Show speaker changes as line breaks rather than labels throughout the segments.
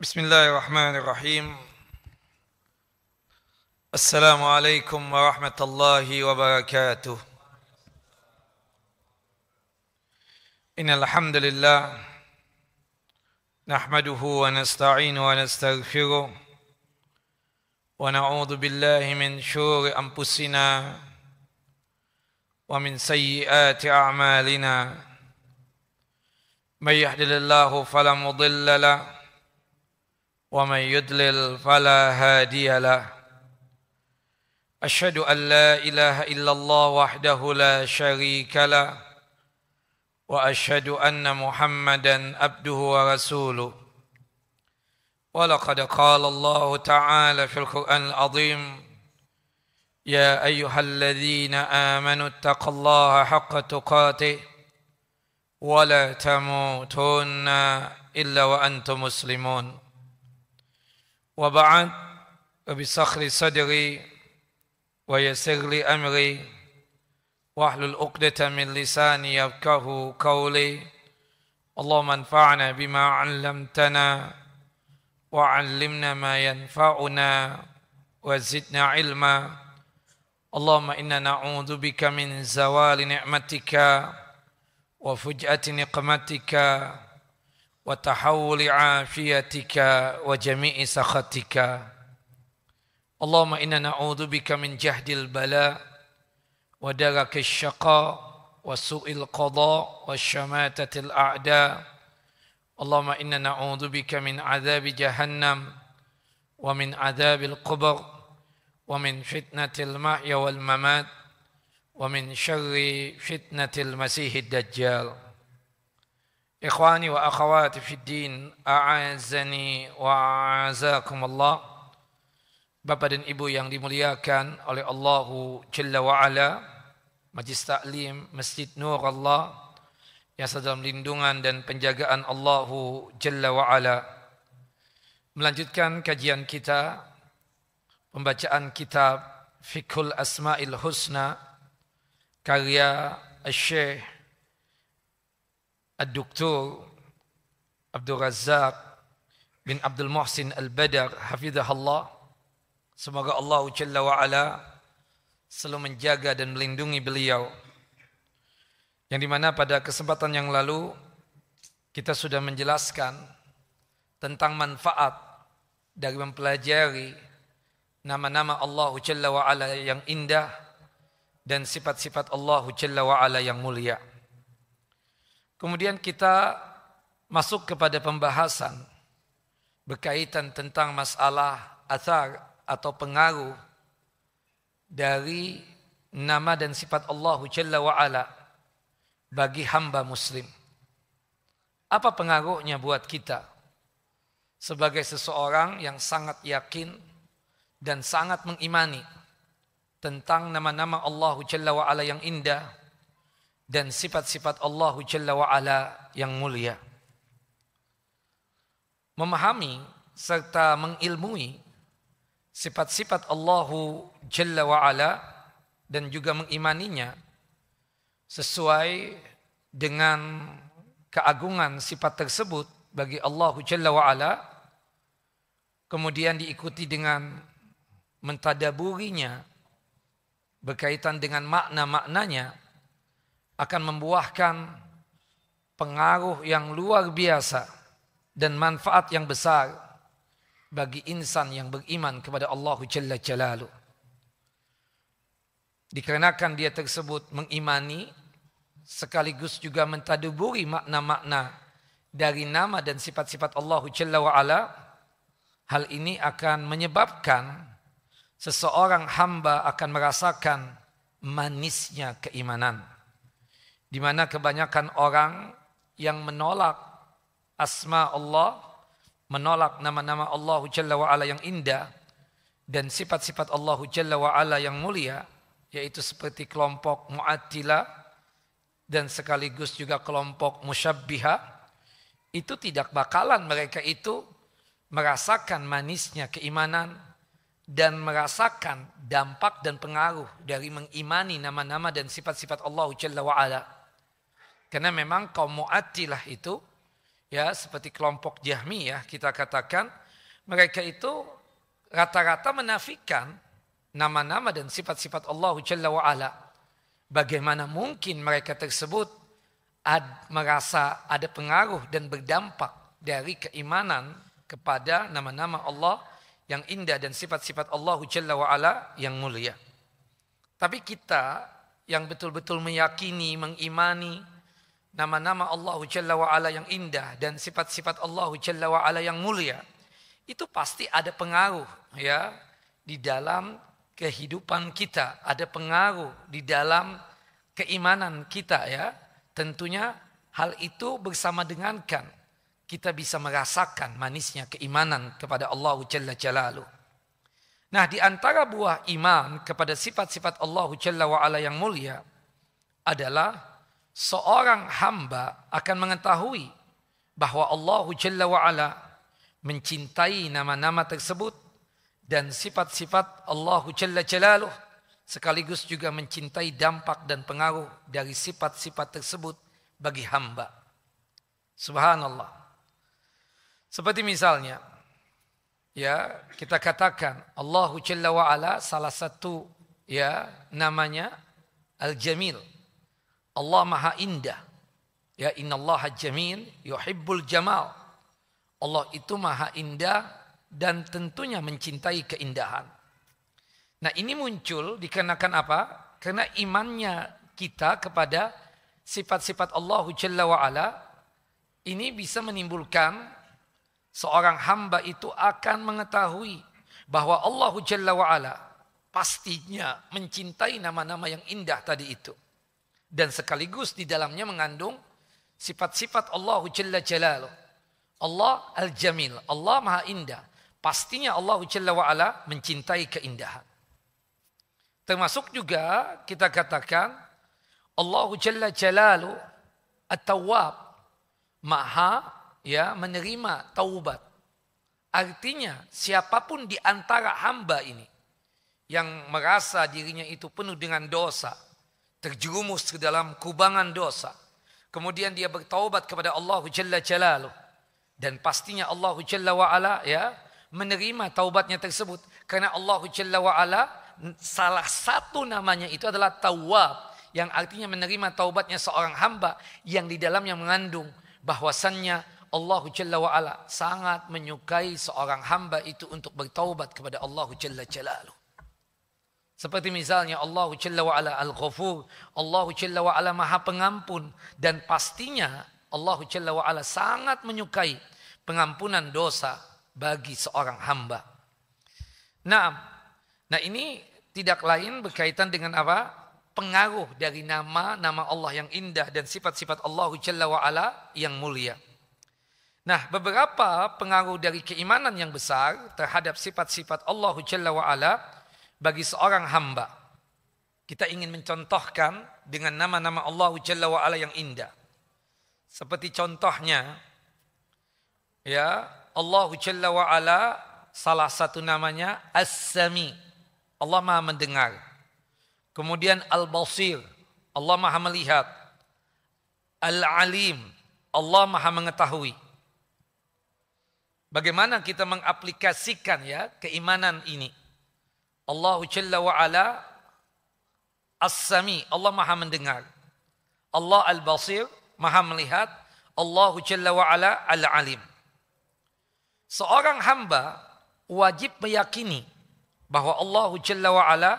بسم الله الرحمن الرحيم السلام عليكم ورحمة الله وبركاته إن الحمد لله نحمده ونستعين ونستغفره ونعوذ بالله من شرور أنفسنا ومن سيئات أعمالنا من يهدل الله فلا مضل له ومن يدلل فلا هادي له أشهد أن لا إله إلا الله وحده لا شريك له وأشهد أن محمدا عبده ورسوله ولقد قال الله تعالى في القرآن العظيم يا أيها الذين آمنوا اتقوا الله حق تقاته ولا تموتن إلا وأنتم مسلمون وبعد وبسخر صدري ويسر لي أمري وأحل الأقدة من لساني يفقه قولي اللهم انفعنا بما علمتنا وعلمنا ما ينفعنا وزدنا علما اللهم إنا نعوذ بك من زوال نعمتك وفجأة نقمتك وتحول عافيتك وجميع سخطك اللهم إنا نعوذ بك من جهد البلاء ودرك الشقاء وسوء القضاء والشماتة الأعداء اللهم إنا نعوذ بك من عذاب جهنم ومن عذاب القبر ومن فتنة المحيا والممات ومن شر فتنة المسيح الدجال Ikhwani wa akhawati fid din, a'azani wa a'azakum Allah. Bapak dan Ibu yang dimuliakan oleh Allahu Jalla wa Ala, Majlis Taklim Masjid Nur Allah yang sedang lindungan dan penjagaan Allahu Jalla wa Ala. Melanjutkan kajian kita pembacaan kitab Fikhul Asmaul Husna karya Syekh Ad-Duktur bin Abdul Muhsin Al-Badar Semoga Allah Jalla ala selalu menjaga dan melindungi beliau yang dimana pada kesempatan yang lalu kita sudah menjelaskan tentang manfaat dari mempelajari nama-nama Allah Jalla wa'ala yang indah dan sifat-sifat Allah Jalla wa'ala yang mulia. Kemudian kita masuk kepada pembahasan berkaitan tentang masalah asar atau pengaruh dari nama dan sifat Allah Jalla wa'ala bagi hamba muslim. Apa pengaruhnya buat kita sebagai seseorang yang sangat yakin dan sangat mengimani tentang nama-nama Allah Jalla wa'ala yang indah dan sifat-sifat Allahu Jalla wa'ala yang mulia. Memahami serta mengilmui sifat-sifat Allahu Jalla wa'ala dan juga mengimaninya sesuai dengan keagungan sifat tersebut bagi Allahu Jalla wa'ala kemudian diikuti dengan mentadaburinya berkaitan dengan makna-maknanya akan membuahkan pengaruh yang luar biasa dan manfaat yang besar bagi insan yang beriman kepada Allah Jalla Jalalu. Dikarenakan dia tersebut mengimani sekaligus juga mentaduburi makna-makna dari nama dan sifat-sifat Allah Jalla hal ini akan menyebabkan seseorang hamba akan merasakan manisnya keimanan. Di mana kebanyakan orang yang menolak asma Allah, menolak nama-nama Allah Jalla Allah yang indah, dan sifat-sifat Allah Jalla Allah yang mulia, yaitu seperti kelompok mu'attila, dan sekaligus juga kelompok musyabbiha, itu tidak bakalan mereka itu merasakan manisnya keimanan dan merasakan dampak dan pengaruh dari mengimani nama-nama dan sifat-sifat Allah Jalla Allah. Karena memang kaum Mu'attilah itu ya seperti kelompok jahmi ya kita katakan mereka itu rata-rata menafikan nama-nama dan sifat-sifat Allah Jalla wa Bagaimana mungkin mereka tersebut ad, merasa ada pengaruh dan berdampak dari keimanan kepada nama-nama Allah yang indah dan sifat-sifat Allah Jalla wa yang mulia. Tapi kita yang betul-betul meyakini, mengimani, nama-nama Allah Jalla ala yang indah dan sifat-sifat Allah Jalla ala yang mulia itu pasti ada pengaruh ya di dalam kehidupan kita ada pengaruh di dalam keimanan kita ya tentunya hal itu bersama dengan kan kita bisa merasakan manisnya keimanan kepada Allah Jalla Jalalu. Nah di antara buah iman kepada sifat-sifat Allah Jalla wa'ala yang mulia adalah seorang hamba akan mengetahui bahwa Allah Jalla wa'ala mencintai nama-nama tersebut dan sifat-sifat Allah Jalla Jalaluh sekaligus juga mencintai dampak dan pengaruh dari sifat-sifat tersebut bagi hamba. Subhanallah. Seperti misalnya, ya kita katakan Allah Jalla wa'ala salah satu ya namanya Al-Jamil Allah maha indah. Ya innallaha jamil yuhibbul jamal. Allah itu maha indah dan tentunya mencintai keindahan. Nah ini muncul dikarenakan apa? Karena imannya kita kepada sifat-sifat Allah Jalla wa'ala ini bisa menimbulkan seorang hamba itu akan mengetahui bahwa Allah Jalla wa'ala pastinya mencintai nama-nama yang indah tadi itu dan sekaligus di dalamnya mengandung sifat-sifat Allah Jalla Jalaluh. Allah Al-Jamil, Allah Maha Indah. Pastinya Allah Jalla wa'ala mencintai keindahan. Termasuk juga kita katakan Allah Jalla Jalaluh At-Tawwab Maha ya menerima taubat. Artinya siapapun di antara hamba ini yang merasa dirinya itu penuh dengan dosa, terjerumus ke dalam kubangan dosa. Kemudian dia bertaubat kepada Allah Jalla Jalaluh. Dan pastinya Allah Jalla wa'ala ya, menerima taubatnya tersebut. Karena Allah Jalla wa'ala salah satu namanya itu adalah tawab. Yang artinya menerima taubatnya seorang hamba yang di dalamnya mengandung bahwasannya Allah Jalla wa'ala sangat menyukai seorang hamba itu untuk bertaubat kepada Allah Jalla Jalaluh. Seperti misalnya Allahu Jalla Ala Al-Ghafur, Allahu Jalla Ala Maha Pengampun. Dan pastinya Allahu Jalla Ala sangat menyukai pengampunan dosa bagi seorang hamba. Nah, nah ini tidak lain berkaitan dengan apa? Pengaruh dari nama-nama Allah yang indah dan sifat-sifat Allah Jalla Ala yang mulia. Nah, beberapa pengaruh dari keimanan yang besar terhadap sifat-sifat Allah Jalla Ala bagi seorang hamba. Kita ingin mencontohkan dengan nama-nama Allah Jalla wa ala yang indah. Seperti contohnya ya Allah Jalla wa ala salah satu namanya As-Sami. Allah Maha mendengar. Kemudian Al-Basir, Allah Maha melihat. Al-Alim, Allah Maha mengetahui. Bagaimana kita mengaplikasikan ya keimanan ini? Allahu Jalla wa Ala As-Sami, Allah Maha mendengar. Allah Al-Basir, Maha melihat. Allah Jalla wa Ala Al-Alim. Seorang hamba wajib meyakini bahwa Allah Jalla wa Ala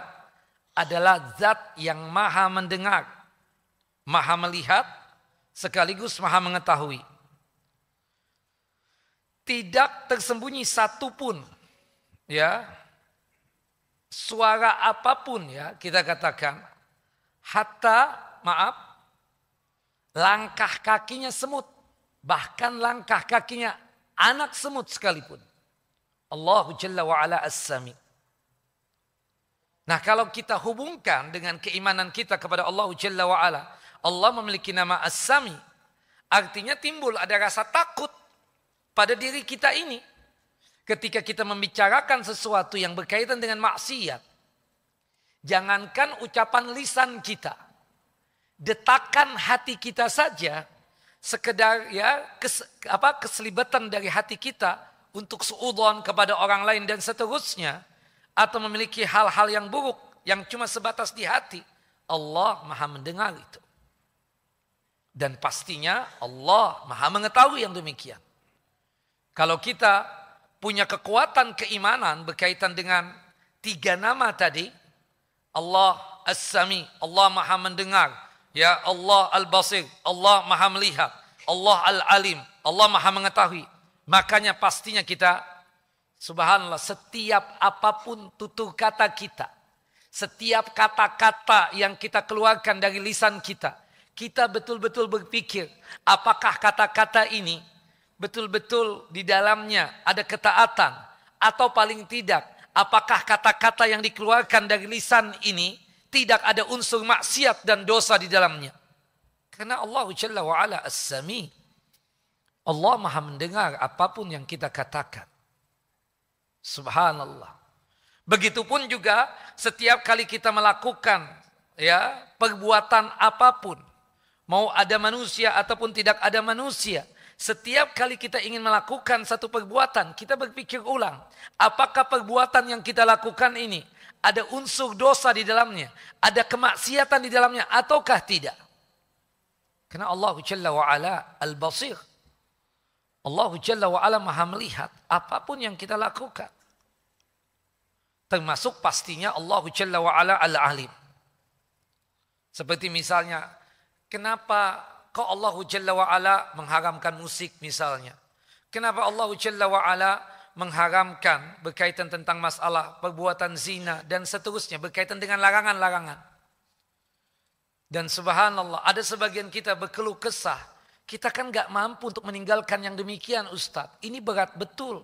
adalah zat yang Maha mendengar, Maha melihat, sekaligus Maha mengetahui. Tidak tersembunyi satu pun ya suara apapun ya kita katakan hatta maaf langkah kakinya semut bahkan langkah kakinya anak semut sekalipun Allahu Jalla wa ala as-sami Nah kalau kita hubungkan dengan keimanan kita kepada Allah Jalla wa ala Allah memiliki nama as-sami artinya timbul ada rasa takut pada diri kita ini ketika kita membicarakan sesuatu yang berkaitan dengan maksiat, jangankan ucapan lisan kita, detakan hati kita saja, sekedar ya kes, apa keselibatan dari hati kita untuk seudon kepada orang lain dan seterusnya, atau memiliki hal-hal yang buruk yang cuma sebatas di hati, Allah maha mendengar itu. Dan pastinya Allah maha mengetahui yang demikian. Kalau kita punya kekuatan keimanan berkaitan dengan tiga nama tadi, Allah As-Sami, Allah Maha Mendengar, ya Allah Al-Basir, Allah Maha Melihat, Allah Al-Alim, Allah Maha Mengetahui. Makanya pastinya kita subhanallah setiap apapun tutur kata kita, setiap kata-kata yang kita keluarkan dari lisan kita, kita betul-betul berpikir apakah kata-kata ini betul-betul di dalamnya ada ketaatan atau paling tidak apakah kata-kata yang dikeluarkan dari lisan ini tidak ada unsur maksiat dan dosa di dalamnya. Karena Allah Jalla ala as-sami. Allah maha mendengar apapun yang kita katakan. Subhanallah. Begitupun juga setiap kali kita melakukan ya perbuatan apapun. Mau ada manusia ataupun tidak ada manusia setiap kali kita ingin melakukan satu perbuatan, kita berpikir ulang. Apakah perbuatan yang kita lakukan ini ada unsur dosa di dalamnya? Ada kemaksiatan di dalamnya ataukah tidak? Karena Allah Jalla wa'ala al-basir. Allah Jalla wa'ala maha melihat apapun yang kita lakukan. Termasuk pastinya Allah Jalla wa'ala al-alim. Seperti misalnya, kenapa Kok Allah Jalla wa'ala mengharamkan musik misalnya? Kenapa Allah Jalla wa'ala mengharamkan berkaitan tentang masalah perbuatan zina dan seterusnya berkaitan dengan larangan-larangan? Dan subhanallah ada sebagian kita berkeluh kesah. Kita kan gak mampu untuk meninggalkan yang demikian Ustaz. Ini berat betul.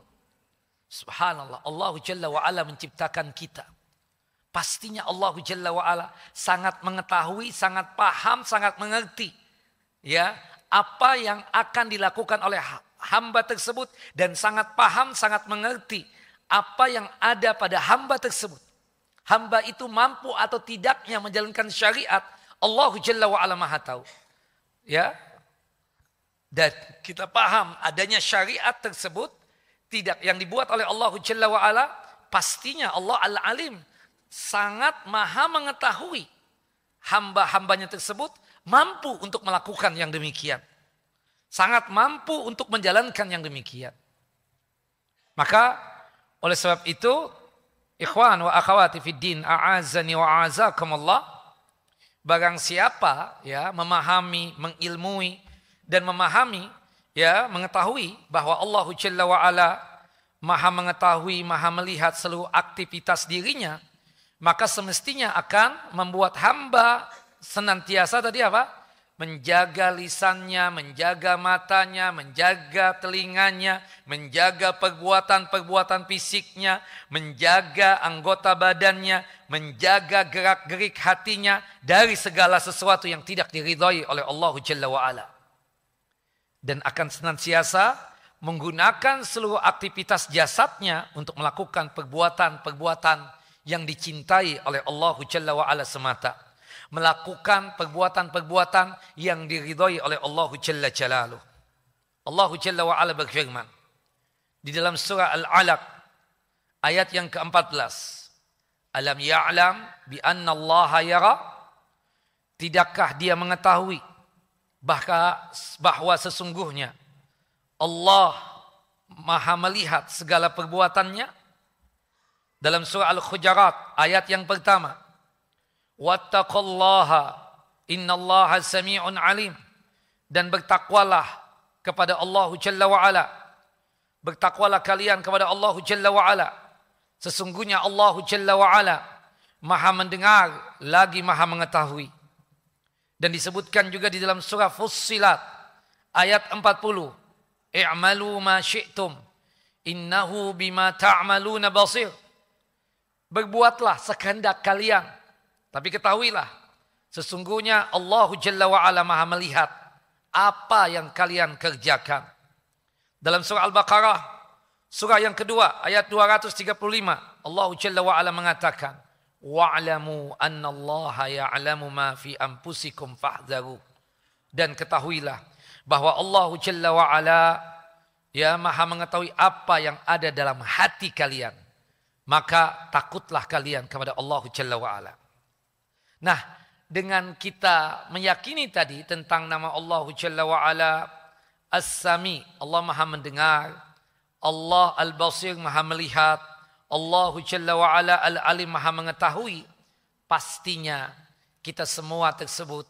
Subhanallah Allah Jalla wa'ala menciptakan kita. Pastinya Allah Jalla wa'ala sangat mengetahui, sangat paham, sangat mengerti ya apa yang akan dilakukan oleh hamba tersebut dan sangat paham, sangat mengerti apa yang ada pada hamba tersebut. Hamba itu mampu atau tidaknya menjalankan syariat Allah Jalla wa ala maha tahu. Ya. Dan kita paham adanya syariat tersebut tidak yang dibuat oleh Allah Jalla wa ala pastinya Allah Al-Alim sangat maha mengetahui hamba-hambanya tersebut mampu untuk melakukan yang demikian. Sangat mampu untuk menjalankan yang demikian. Maka oleh sebab itu, ikhwan wa akhawati fid din, a'azani wa Allah barang siapa ya memahami, mengilmui dan memahami ya mengetahui bahwa Allah Jalla wa ala Maha mengetahui, Maha melihat seluruh aktivitas dirinya, maka semestinya akan membuat hamba senantiasa tadi apa? Menjaga lisannya, menjaga matanya, menjaga telinganya, menjaga perbuatan-perbuatan fisiknya, menjaga anggota badannya, menjaga gerak-gerik hatinya dari segala sesuatu yang tidak diridhoi oleh Allah Jalla wa'ala. Dan akan senantiasa menggunakan seluruh aktivitas jasadnya untuk melakukan perbuatan-perbuatan yang dicintai oleh Allah Jalla wa'ala semata melakukan perbuatan-perbuatan yang diridhoi oleh Allah Jalla Jalaluh. Allah Jalla wa Ala berfirman di dalam surah Al-Alaq ayat yang ke-14. Alam ya'lam bi anna Allah yara Tidakkah dia mengetahui bahwa, bahwa sesungguhnya Allah maha melihat segala perbuatannya? Dalam surah Al-Hujarat ayat yang pertama Wattaqullaha innallaha sami'un alim. Dan bertakwalah kepada Allah Jalla wa ala. Bertakwalah kalian kepada Allah Jalla wa ala. Sesungguhnya Allah Jalla wa ala Maha mendengar lagi Maha mengetahui. Dan disebutkan juga di dalam surah Fussilat ayat 40. I'malu ma syi'tum innahu bima ta'maluna ta basir. Berbuatlah sekehendak kalian tapi ketahuilah, sesungguhnya Allah Jalla wa'ala maha melihat apa yang kalian kerjakan. Dalam surah Al-Baqarah, surah yang kedua, ayat 235, Allah Jalla wa'ala mengatakan, Wa'lamu anna Allah ya'lamu ma fi ampusikum fahdharu. Dan ketahuilah bahwa Allah Jalla wa'ala ya maha mengetahui apa yang ada dalam hati kalian. Maka takutlah kalian kepada Allah Jalla wa'ala. Nah, dengan kita meyakini tadi tentang nama Allah Jalla wa Ala As-Sami, Allah Maha mendengar, Allah Al-Basir Maha melihat, Allah Jalla wa Ala Al-Alim Maha mengetahui, pastinya kita semua tersebut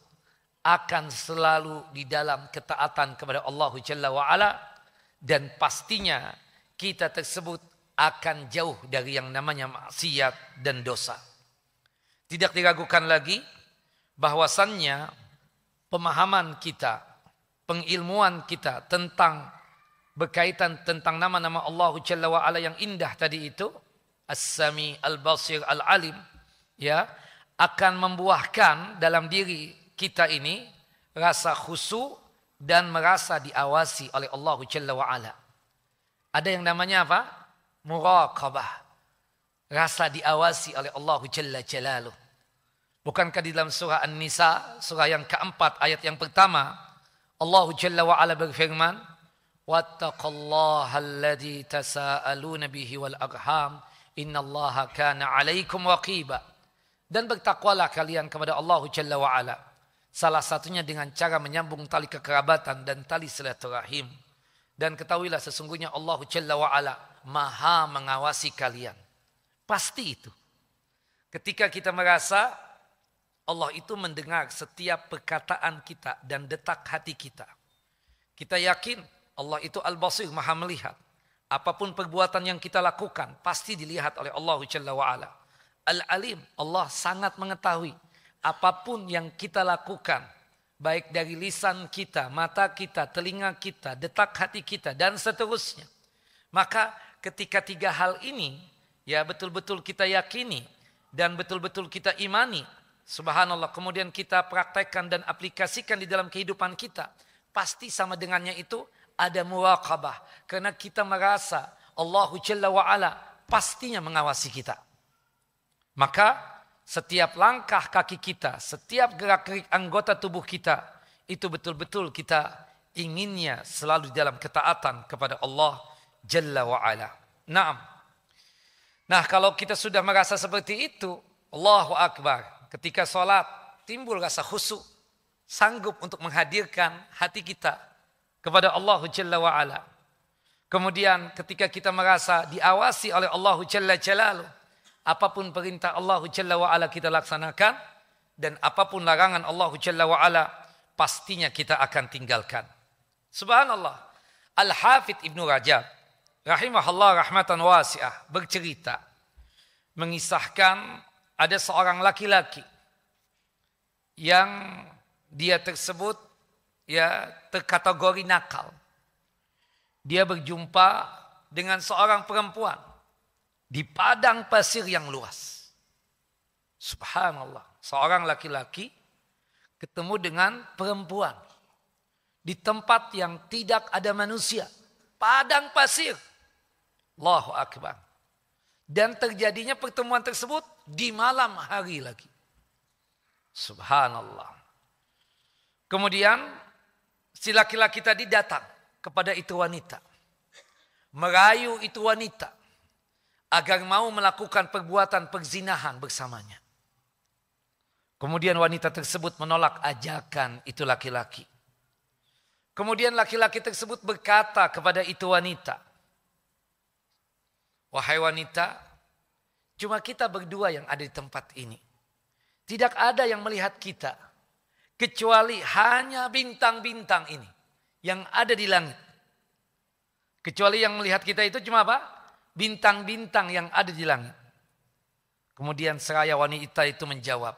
akan selalu di dalam ketaatan kepada Allah Jalla wa Ala dan pastinya kita tersebut akan jauh dari yang namanya maksiat dan dosa. Tidak diragukan lagi bahwasannya pemahaman kita, pengilmuan kita tentang berkaitan tentang nama-nama Allah Jalla wa ala yang indah tadi itu, As-Sami, Al-Basir, Al-Alim, ya, akan membuahkan dalam diri kita ini rasa khusu dan merasa diawasi oleh Allah Jalla wa ala. Ada yang namanya apa? Muraqabah rasa diawasi oleh Allah Jalla Jalaluh. Bukankah di dalam surah An-Nisa, surah yang keempat, ayat yang pertama, Allah Jalla wa'ala berfirman, وَاتَّقَ اللَّهَ الَّذِي تَسَاءَلُونَ بِهِ وَالْأَرْحَامِ إِنَّ اللَّهَ كَانَ عَلَيْكُمْ وَقِيبًا Dan bertakwalah kalian kepada Allah Jalla wa'ala. Salah satunya dengan cara menyambung tali kekerabatan dan tali silaturahim. Dan ketahuilah sesungguhnya Allah Jalla wa'ala maha mengawasi kalian. Pasti itu. Ketika kita merasa Allah itu mendengar setiap perkataan kita dan detak hati kita. Kita yakin Allah itu Al-Basir, Maha melihat. Apapun perbuatan yang kita lakukan pasti dilihat oleh Allah Jalla wa Al-Alim, Allah sangat mengetahui apapun yang kita lakukan baik dari lisan kita, mata kita, telinga kita, detak hati kita, dan seterusnya. Maka ketika tiga hal ini ya betul-betul kita yakini dan betul-betul kita imani, subhanallah, kemudian kita praktekkan dan aplikasikan di dalam kehidupan kita, pasti sama dengannya itu ada muraqabah karena kita merasa Allahu Jalla wa ala pastinya mengawasi kita. Maka setiap langkah kaki kita, setiap gerak-gerik anggota tubuh kita itu betul-betul kita inginnya selalu di dalam ketaatan kepada Allah Jalla wa ala. Naam. Nah kalau kita sudah merasa seperti itu, Allahu Akbar. Ketika sholat timbul rasa khusyuk, sanggup untuk menghadirkan hati kita kepada Allah Jalla wa'ala. Kemudian ketika kita merasa diawasi oleh Allah Jalla Jalaluh, apapun perintah Allah Jalla wa'ala kita laksanakan, dan apapun larangan Allah Jalla wa'ala, pastinya kita akan tinggalkan. Subhanallah. Al-Hafidh Ibnu Rajab rahimahullah rahmatan wasi'ah bercerita mengisahkan ada seorang laki-laki yang dia tersebut ya terkategori nakal. Dia berjumpa dengan seorang perempuan di padang pasir yang luas. Subhanallah, seorang laki-laki ketemu dengan perempuan di tempat yang tidak ada manusia, padang pasir. Allahu Akbar. Dan terjadinya pertemuan tersebut di malam hari lagi. Subhanallah. Kemudian si laki-laki tadi datang kepada itu wanita. Merayu itu wanita agar mau melakukan perbuatan perzinahan bersamanya. Kemudian wanita tersebut menolak ajakan itu laki-laki. Kemudian laki-laki tersebut berkata kepada itu wanita, Wahai wanita, cuma kita berdua yang ada di tempat ini. Tidak ada yang melihat kita. Kecuali hanya bintang-bintang ini. Yang ada di langit. Kecuali yang melihat kita itu cuma apa? Bintang-bintang yang ada di langit. Kemudian seraya wanita itu menjawab.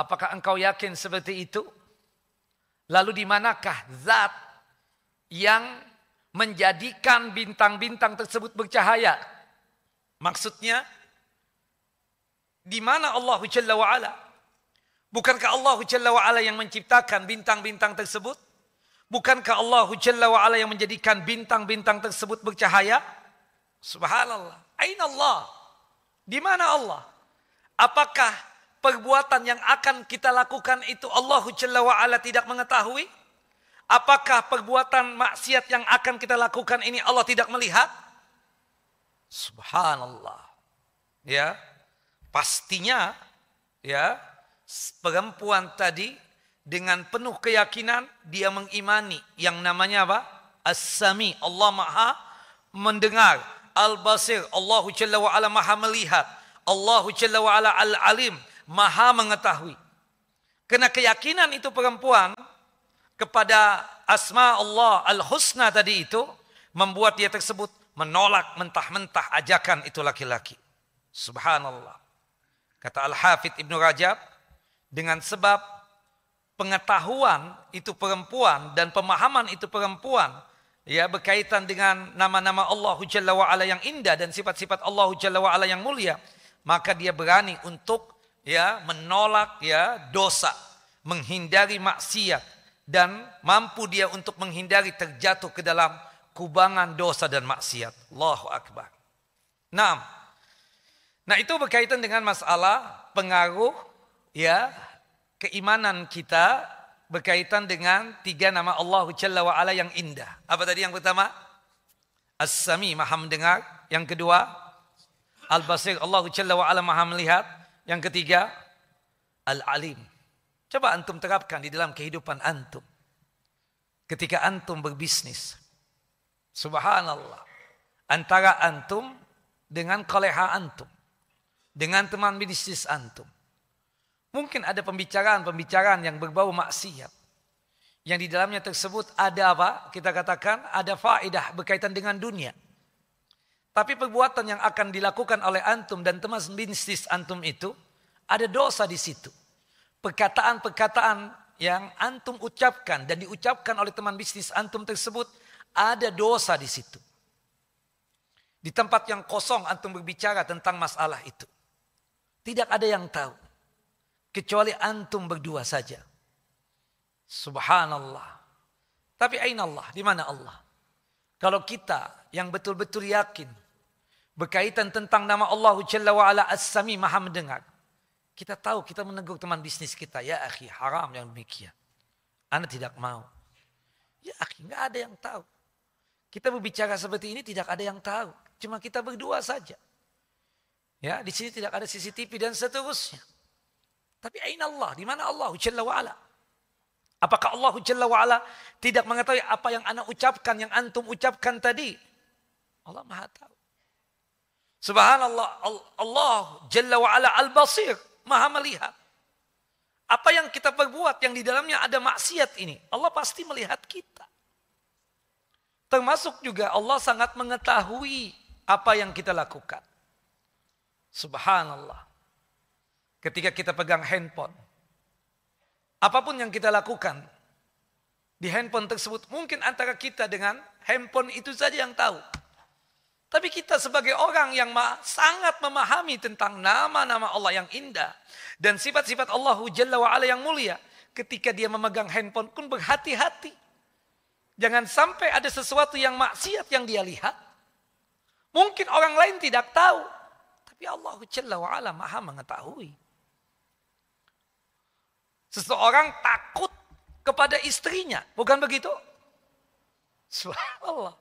Apakah engkau yakin seperti itu? Lalu di manakah zat yang menjadikan bintang-bintang tersebut bercahaya. Maksudnya, di mana Allah Jalla wa'ala? Bukankah Allah Jalla wa'ala yang menciptakan bintang-bintang tersebut? Bukankah Allah Jalla wa'ala yang menjadikan bintang-bintang tersebut bercahaya? Subhanallah. Aina Allah? Di mana Allah? Apakah perbuatan yang akan kita lakukan itu Allah Jalla wa'ala tidak mengetahui? Apakah perbuatan maksiat yang akan kita lakukan ini Allah tidak melihat? Subhanallah. Ya. Pastinya ya, perempuan tadi dengan penuh keyakinan dia mengimani yang namanya apa? As-Sami, Allah Maha mendengar. Al-Basir, Allahu Jalla wa ala Maha melihat. Allahu Jalla wa ala Al-Alim, Maha mengetahui. Karena keyakinan itu perempuan kepada asma Allah al-husna tadi itu membuat dia tersebut menolak mentah-mentah ajakan itu laki-laki. Subhanallah. Kata Al-Hafidh Ibnu Rajab dengan sebab pengetahuan itu perempuan dan pemahaman itu perempuan ya berkaitan dengan nama-nama Allah Jalla wa ala yang indah dan sifat-sifat Allah Jalla wa ala yang mulia maka dia berani untuk ya menolak ya dosa menghindari maksiat dan mampu dia untuk menghindari terjatuh ke dalam kubangan dosa dan maksiat. Allahu Akbar. Nah, nah itu berkaitan dengan masalah pengaruh ya keimanan kita berkaitan dengan tiga nama Allah Jalla wa ala yang indah. Apa tadi yang pertama? As-Sami, maha mendengar. Yang kedua, Al-Basir, Allah Jalla wa ala maha melihat. Yang ketiga, Al-Alim, Coba antum terapkan di dalam kehidupan antum. Ketika antum berbisnis. Subhanallah. Antara antum dengan koleha antum. Dengan teman bisnis antum. Mungkin ada pembicaraan-pembicaraan yang berbau maksiat. Yang di dalamnya tersebut ada apa? Kita katakan ada faedah berkaitan dengan dunia. Tapi perbuatan yang akan dilakukan oleh antum dan teman bisnis antum itu ada dosa di situ perkataan-perkataan yang antum ucapkan dan diucapkan oleh teman bisnis antum tersebut ada dosa di situ. Di tempat yang kosong antum berbicara tentang masalah itu. Tidak ada yang tahu. Kecuali antum berdua saja. Subhanallah. Tapi aina Allah, di mana Allah? Kalau kita yang betul-betul yakin berkaitan tentang nama Allah Jalla wa Ala As-Sami Maha mendengar kita tahu, kita menegur teman bisnis kita, ya akhi haram yang demikian. Anda tidak mau. Ya akhi, nggak ada yang tahu. Kita berbicara seperti ini tidak ada yang tahu. Cuma kita berdua saja. Ya, di sini tidak ada CCTV dan seterusnya. Tapi aina Allah, di mana Allah Jalla wa ala? Apakah Allah Jalla wa ala tidak mengetahui apa yang anak ucapkan, yang antum ucapkan tadi? Allah Maha tahu. Subhanallah, Allah Jalla wa ala al-Basir maha melihat. Apa yang kita perbuat yang di dalamnya ada maksiat ini, Allah pasti melihat kita. Termasuk juga Allah sangat mengetahui apa yang kita lakukan. Subhanallah. Ketika kita pegang handphone, apapun yang kita lakukan di handphone tersebut, mungkin antara kita dengan handphone itu saja yang tahu. Tapi kita sebagai orang yang sangat memahami tentang nama-nama Allah yang indah dan sifat-sifat Allah Jalla wa ala yang mulia, ketika dia memegang handphone pun berhati-hati. Jangan sampai ada sesuatu yang maksiat yang dia lihat. Mungkin orang lain tidak tahu, tapi Allah Jalla wa ala Maha mengetahui. Seseorang takut kepada istrinya, bukan begitu? Subhanallah.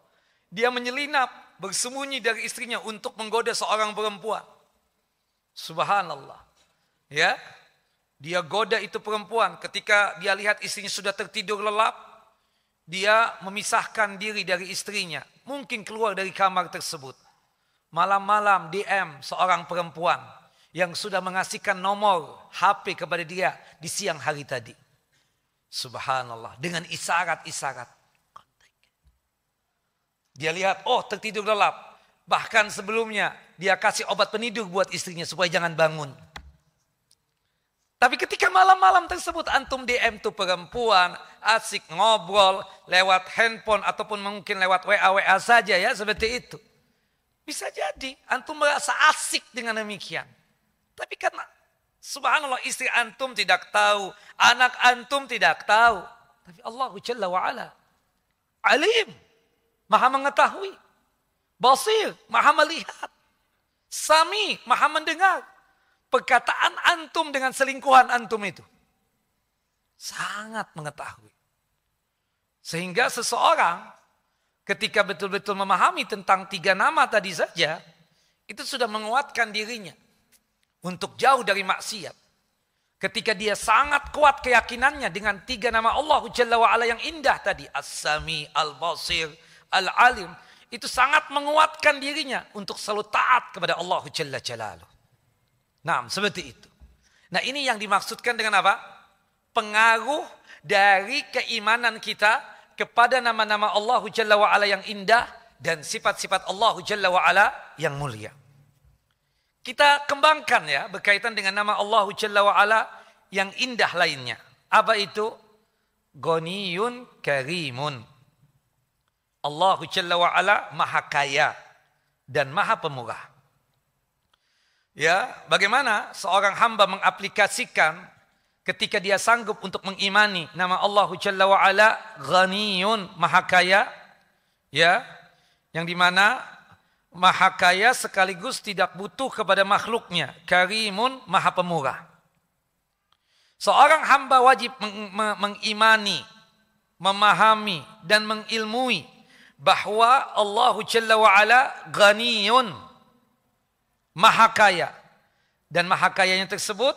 Dia menyelinap bersembunyi dari istrinya untuk menggoda seorang perempuan. Subhanallah. Ya. Dia goda itu perempuan ketika dia lihat istrinya sudah tertidur lelap, dia memisahkan diri dari istrinya, mungkin keluar dari kamar tersebut. Malam-malam DM seorang perempuan yang sudah mengasihkan nomor HP kepada dia di siang hari tadi. Subhanallah, dengan isyarat-isyarat. Dia lihat, oh tertidur lelap. Bahkan sebelumnya dia kasih obat penidur buat istrinya supaya jangan bangun. Tapi ketika malam-malam tersebut antum DM tuh perempuan asik ngobrol lewat handphone ataupun mungkin lewat WA-WA saja ya seperti itu. Bisa jadi antum merasa asik dengan demikian. Tapi karena subhanallah istri antum tidak tahu, anak antum tidak tahu. Tapi Allah Jalla wa'ala alim maha mengetahui. Basir, maha melihat. Sami, maha mendengar. Perkataan antum dengan selingkuhan antum itu. Sangat mengetahui. Sehingga seseorang ketika betul-betul memahami tentang tiga nama tadi saja, itu sudah menguatkan dirinya untuk jauh dari maksiat. Ketika dia sangat kuat keyakinannya dengan tiga nama Allah Jalla wa'ala yang indah tadi. As-Sami, Al-Basir, al-alim itu sangat menguatkan dirinya untuk selalu taat kepada Allah Jalla Jalaluh. Nah, seperti itu. Nah, ini yang dimaksudkan dengan apa? Pengaruh dari keimanan kita kepada nama-nama Allah Jalla wa yang indah dan sifat-sifat Allah Jalla wa yang mulia. Kita kembangkan ya berkaitan dengan nama Allah Jalla wa yang indah lainnya. Apa itu? Goniyun karimun. Allah Jalla wa'ala maha kaya dan maha pemurah. Ya, bagaimana seorang hamba mengaplikasikan ketika dia sanggup untuk mengimani nama Allah Jalla wa'ala ghaniyun maha kaya ya yang dimana maha kaya sekaligus tidak butuh kepada makhluknya karimun maha pemurah seorang hamba wajib mengimani memahami dan mengilmui bahwa Allah Jalla wa'ala ghaniyun. Maha kaya. Dan maha kayanya tersebut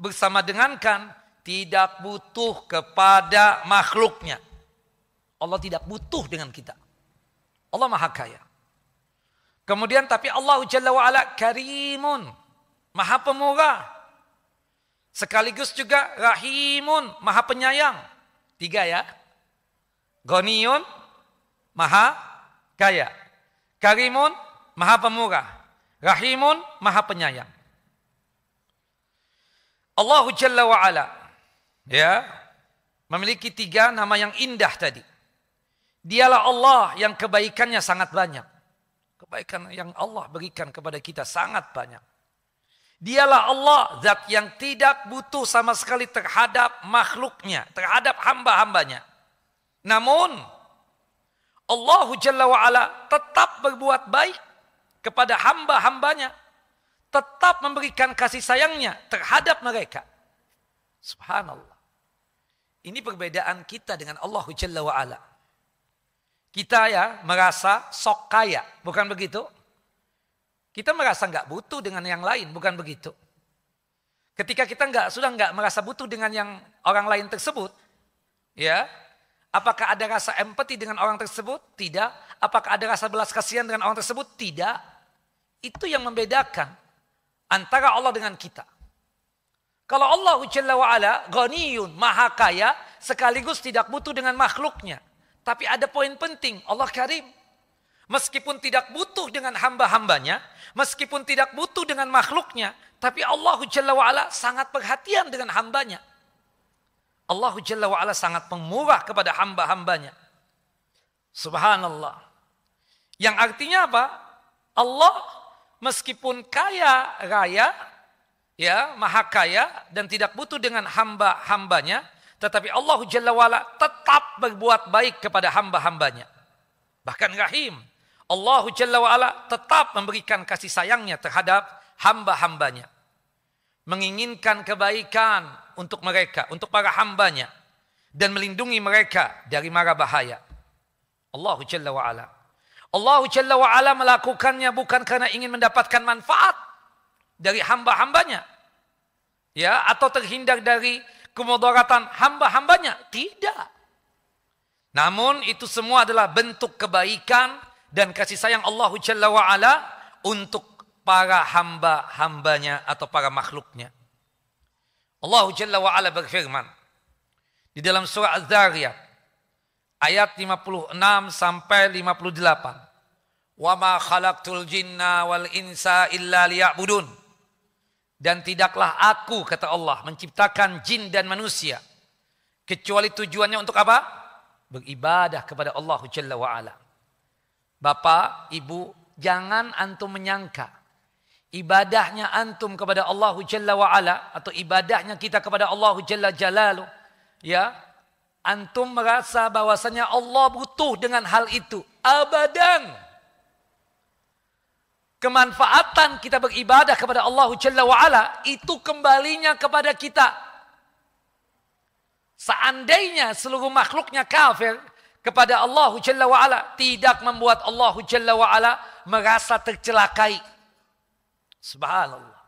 bersama dengan kan tidak butuh kepada makhluknya. Allah tidak butuh dengan kita. Allah maha kaya. Kemudian tapi Allah Jalla wa'ala karimun. Maha pemurah. Sekaligus juga rahimun. Maha penyayang. Tiga ya. Goniun, maha kaya. Karimun, maha pemurah. Rahimun, maha penyayang. Allah Jalla wa'ala ya, memiliki tiga nama yang indah tadi. Dialah Allah yang kebaikannya sangat banyak. Kebaikan yang Allah berikan kepada kita sangat banyak. Dialah Allah zat yang tidak butuh sama sekali terhadap makhluknya, terhadap hamba-hambanya. Namun Allahu Jalla wa'ala tetap berbuat baik kepada hamba-hambanya. Tetap memberikan kasih sayangnya terhadap mereka. Subhanallah. Ini perbedaan kita dengan Allahu Jalla wa'ala. Kita ya merasa sok kaya, bukan begitu? Kita merasa nggak butuh dengan yang lain, bukan begitu? Ketika kita nggak sudah nggak merasa butuh dengan yang orang lain tersebut, ya Apakah ada rasa empati dengan orang tersebut? Tidak. Apakah ada rasa belas kasihan dengan orang tersebut? Tidak. Itu yang membedakan antara Allah dengan kita. Kalau Allah Jalla wa'ala ghaniyun, maha kaya, sekaligus tidak butuh dengan makhluknya. Tapi ada poin penting, Allah karim. Meskipun tidak butuh dengan hamba-hambanya, meskipun tidak butuh dengan makhluknya, tapi Allah Jalla wa'ala sangat perhatian dengan hambanya. Allah Jalla wa'ala sangat pemurah kepada hamba-hambanya. Subhanallah. Yang artinya apa? Allah meskipun kaya raya, ya maha kaya dan tidak butuh dengan hamba-hambanya, tetapi Allah Jalla wa'ala tetap berbuat baik kepada hamba-hambanya. Bahkan rahim. Allah Jalla wa'ala tetap memberikan kasih sayangnya terhadap hamba-hambanya menginginkan kebaikan untuk mereka, untuk para hambanya dan melindungi mereka dari mara bahaya. Allahu Jalla wa ala. Allahu Jalla wa ala melakukannya bukan karena ingin mendapatkan manfaat dari hamba-hambanya. Ya, atau terhindar dari kemudaratan hamba-hambanya. Tidak. Namun itu semua adalah bentuk kebaikan dan kasih sayang Allahu Jalla wa ala untuk para hamba-hambanya atau para makhluknya. Allah Jalla wa'ala berfirman di dalam surah Az-Zariyat ayat 56 sampai 58. Wa ma khalaqtul jinna wal insa illa liya'budun. Dan tidaklah aku, kata Allah, menciptakan jin dan manusia. Kecuali tujuannya untuk apa? Beribadah kepada Allah Jalla wa'ala. Bapak, Ibu, jangan antum menyangka ibadahnya antum kepada Allah Jalla wa ala atau ibadahnya kita kepada Allah Jalla Jalalu ya antum merasa bahwasanya Allah butuh dengan hal itu abadan kemanfaatan kita beribadah kepada Allah Jalla wa ala itu kembalinya kepada kita seandainya seluruh makhluknya kafir kepada Allah Jalla wa ala tidak membuat Allah Jalla wa ala merasa tercelakai Subhanallah.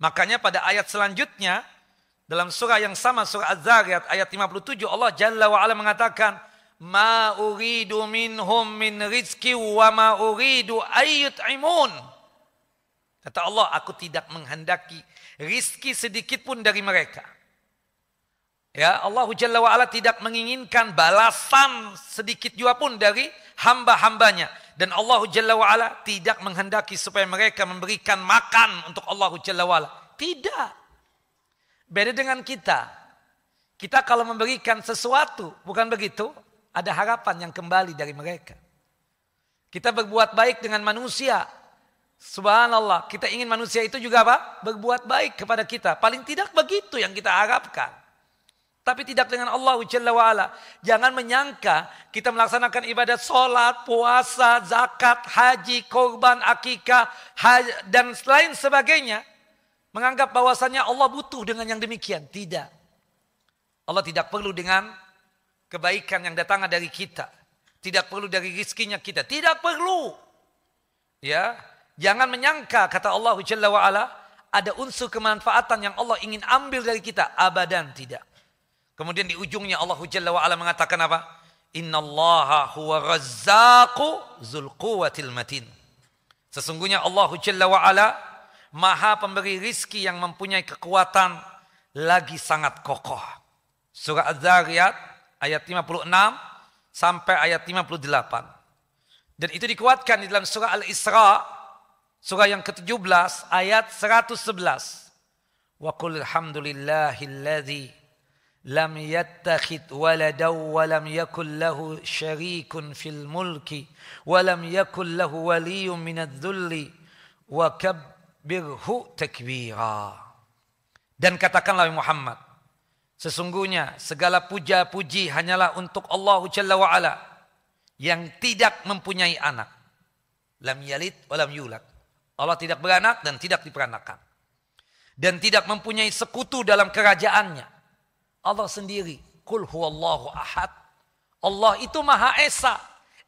Makanya pada ayat selanjutnya dalam surah yang sama surah Az-Zariyat ayat 57 Allah Jalla wa ala mengatakan ma uridu minhum min rizki wa ma uridu imun. Kata Allah, aku tidak menghendaki rizki sedikit pun dari mereka. Ya, Allah Jalla wa'ala tidak menginginkan balasan sedikit juga pun dari hamba-hambanya. Dan Allah Jalla wa'ala tidak menghendaki supaya mereka memberikan makan untuk Allah Jalla wa'ala. Tidak. Beda dengan kita. Kita kalau memberikan sesuatu, bukan begitu? Ada harapan yang kembali dari mereka. Kita berbuat baik dengan manusia. Subhanallah, kita ingin manusia itu juga apa? Berbuat baik kepada kita. Paling tidak begitu yang kita harapkan tapi tidak dengan Allah Jalla wa'ala. Jangan menyangka kita melaksanakan ibadat sholat, puasa, zakat, haji, korban, akikah, dan lain sebagainya. Menganggap bahwasannya Allah butuh dengan yang demikian. Tidak. Allah tidak perlu dengan kebaikan yang datang dari kita. Tidak perlu dari rizkinya kita. Tidak perlu. Ya, Jangan menyangka kata Allah Jalla wa'ala ada unsur kemanfaatan yang Allah ingin ambil dari kita. Abadan tidak. Kemudian di ujungnya Allah Jalla wa'ala mengatakan apa? Innallaha huwa razzaqu zul quwatil matin. Sesungguhnya Allah Jalla wa'ala maha pemberi rizki yang mempunyai kekuatan lagi sangat kokoh. Surah Az-Zariyat ayat 56 sampai ayat 58. Dan itu dikuatkan di dalam surah Al-Isra surah yang ke-17 ayat 111. Wa qul alhamdulillahilladzi lam yattakhid waladaw wa lam yakul lahu syarikun fil mulki wa lam yakul lahu waliyyun minadh-dhulli dan katakanlah Muhammad sesungguhnya segala puja puji hanyalah untuk Allah Jalla wa ala yang tidak mempunyai anak lam yalid wa lam yulad Allah tidak beranak dan tidak diperanakan dan tidak mempunyai sekutu dalam kerajaannya Allah sendiri. Kul huwallahu ahad. Allah itu maha esa.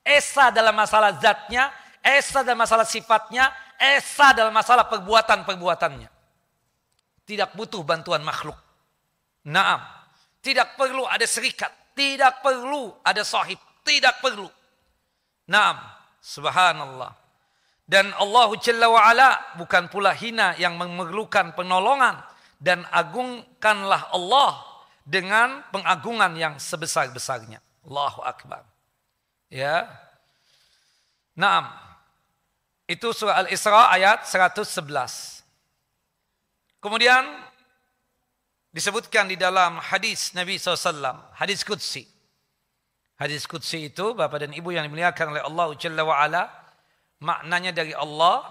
Esa dalam masalah zatnya, esa dalam masalah sifatnya, esa dalam masalah perbuatan-perbuatannya. Tidak butuh bantuan makhluk. Naam. Tidak perlu ada serikat. Tidak perlu ada sahib. Tidak perlu. Naam. Subhanallah. Dan Allah Jalla wa'ala bukan pula hina yang memerlukan penolongan. Dan agungkanlah Allah dengan pengagungan yang sebesar-besarnya. Allahu Akbar. Ya. Naam. Itu surah Al-Isra ayat 111. Kemudian disebutkan di dalam hadis Nabi SAW, hadis Qudsi. Hadis Qudsi itu Bapak dan Ibu yang dimuliakan oleh Allah Jalla wa'ala, maknanya dari Allah,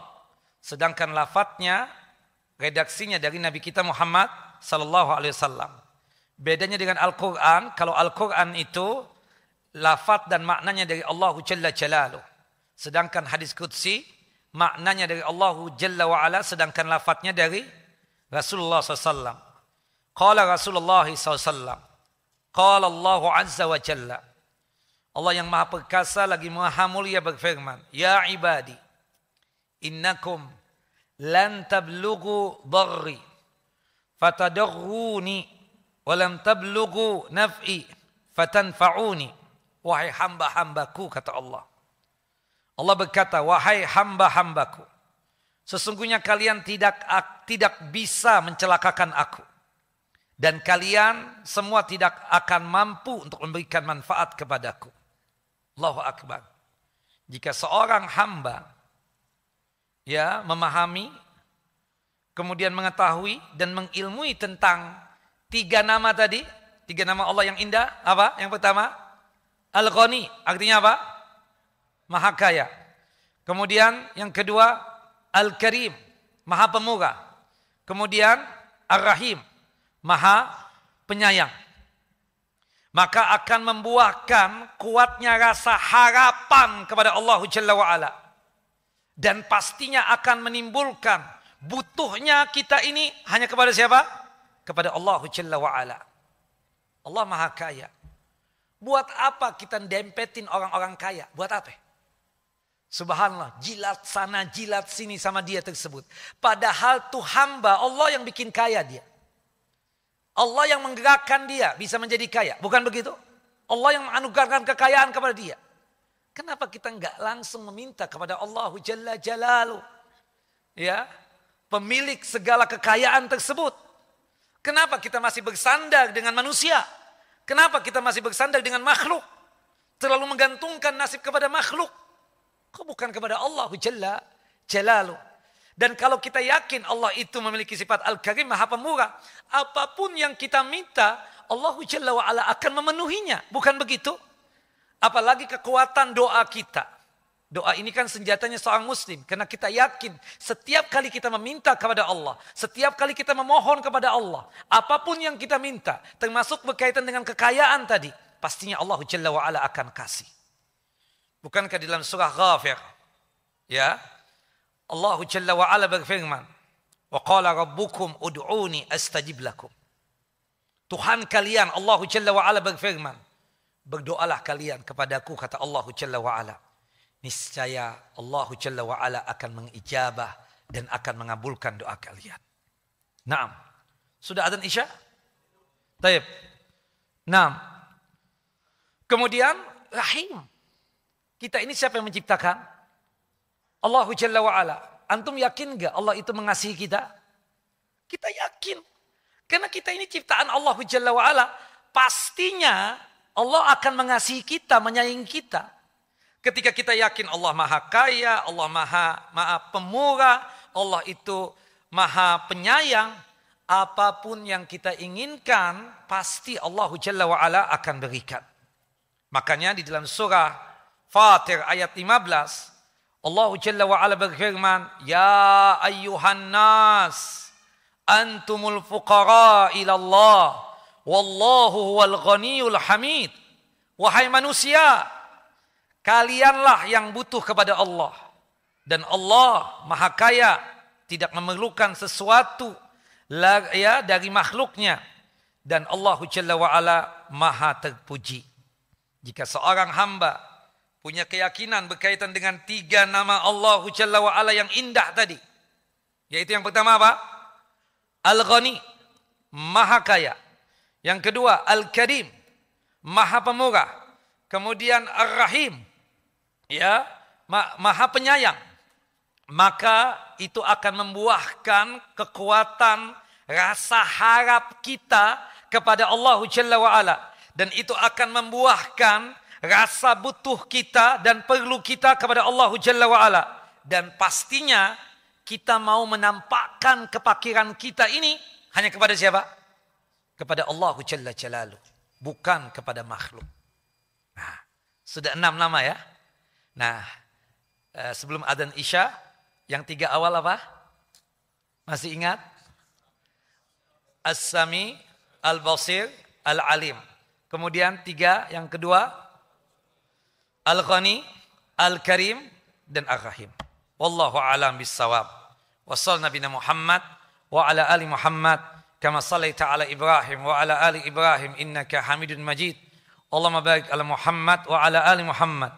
sedangkan lafadznya, redaksinya dari Nabi kita Muhammad Sallallahu Alaihi Wasallam. Bedanya dengan Al-Quran, kalau Al-Quran itu lafat dan maknanya dari Allah Jalla Jalalu. Sedangkan hadis Qudsi, maknanya dari Allah Jalla wa'ala, sedangkan lafatnya dari Rasulullah SAW. Qala Rasulullah SAW. Qala Allah Azza wa Jalla. Allah yang maha perkasa lagi maha mulia berfirman. Ya ibadi, innakum lan tablugu darri fatadurruni walam tablugu naf'i fatanfa'uni wahai hamba-hambaku kata Allah Allah berkata wahai hamba-hambaku sesungguhnya kalian tidak tidak bisa mencelakakan aku dan kalian semua tidak akan mampu untuk memberikan manfaat kepadaku Allahu akbar jika seorang hamba ya memahami kemudian mengetahui dan mengilmui tentang Tiga nama tadi, tiga nama Allah yang indah, apa? Yang pertama, Al-Ghani, artinya apa? Maha kaya. Kemudian yang kedua, Al-Karim, Maha pemurah. Kemudian Ar-Rahim, Maha penyayang. Maka akan membuahkan kuatnya rasa harapan kepada Allah Jalla wa'ala. Dan pastinya akan menimbulkan butuhnya kita ini hanya kepada siapa? kepada Allah Jalla wa'ala. Allah maha kaya. Buat apa kita dempetin orang-orang kaya? Buat apa? Subhanallah, jilat sana, jilat sini sama dia tersebut. Padahal tuh hamba Allah yang bikin kaya dia. Allah yang menggerakkan dia bisa menjadi kaya. Bukan begitu? Allah yang menganugerahkan kekayaan kepada dia. Kenapa kita nggak langsung meminta kepada Allah Jalla Jalalu? Ya, pemilik segala kekayaan tersebut Kenapa kita masih bersandar dengan manusia? Kenapa kita masih bersandar dengan makhluk? Terlalu menggantungkan nasib kepada makhluk. Kok bukan kepada Allah Jalla Jalalu. Dan kalau kita yakin Allah itu memiliki sifat Al-Karim Maha Pemurah, apapun yang kita minta, Allah Jalla wa akan memenuhinya. Bukan begitu? Apalagi kekuatan doa kita Doa ini kan senjatanya seorang muslim. Karena kita yakin setiap kali kita meminta kepada Allah. Setiap kali kita memohon kepada Allah. Apapun yang kita minta. Termasuk berkaitan dengan kekayaan tadi. Pastinya Allah Jalla wa'ala akan kasih. Bukankah di dalam surah Ghafir. Ya. Allah Jalla wa'ala berfirman. Wa qala rabbukum ud'uni astajib lakum. Tuhan kalian Allah Jalla wa'ala berfirman. Berdoalah kalian kepadaku kata Allah Jalla wa'ala niscaya Allah Jalla wa ala akan mengijabah dan akan mengabulkan doa kalian. Naam. Sudah adzan Isya? Taib. Naam. Kemudian Rahim. Kita ini siapa yang menciptakan? Allah Jalla wa ala. Antum yakin gak Allah itu mengasihi kita? Kita yakin. Karena kita ini ciptaan Allah Jalla wa ala. Pastinya Allah akan mengasihi kita, menyayangi kita. Ketika kita yakin Allah maha kaya, Allah maha maha pemurah, Allah itu maha penyayang, apapun yang kita inginkan pasti Allah Jalla wa'ala akan berikan. Makanya di dalam surah Fatir ayat 15, Allah Jalla wa'ala berfirman, Ya ayyuhan nas, antumul fuqara ilallah, wallahu huwal ghaniyul hamid. Wahai manusia, Kalianlah yang butuh kepada Allah. Dan Allah maha kaya, tidak memerlukan sesuatu ya, dari makhluknya. Dan Allah Jalla wa'ala maha terpuji. Jika seorang hamba punya keyakinan berkaitan dengan tiga nama Allah Jalla wa'ala yang indah tadi. Yaitu yang pertama apa? Al-Ghani, maha kaya. Yang kedua, Al-Karim, maha pemurah. Kemudian Ar-Rahim, ya maha penyayang maka itu akan membuahkan kekuatan rasa harap kita kepada Allah Jalla wa'ala. Dan itu akan membuahkan rasa butuh kita dan perlu kita kepada Allah Jalla wa'ala. Dan pastinya kita mau menampakkan kepakiran kita ini hanya kepada siapa? Kepada Allah Jalla Jalalu. Bukan kepada makhluk. Nah, sudah enam nama ya. Nah, eh, sebelum adzan Isya, yang tiga awal apa? Masih ingat? As-Sami, Al-Basir, Al-Alim. Kemudian tiga, yang kedua, Al-Ghani, Al-Karim, dan Ar-Rahim. Wallahu alam bisawab. Wassal Nabi Muhammad wa ala ali Muhammad kama sallaita ala Ibrahim wa ala ali Ibrahim innaka Hamidun Majid. Allahumma barik ala Muhammad wa ala ali Muhammad.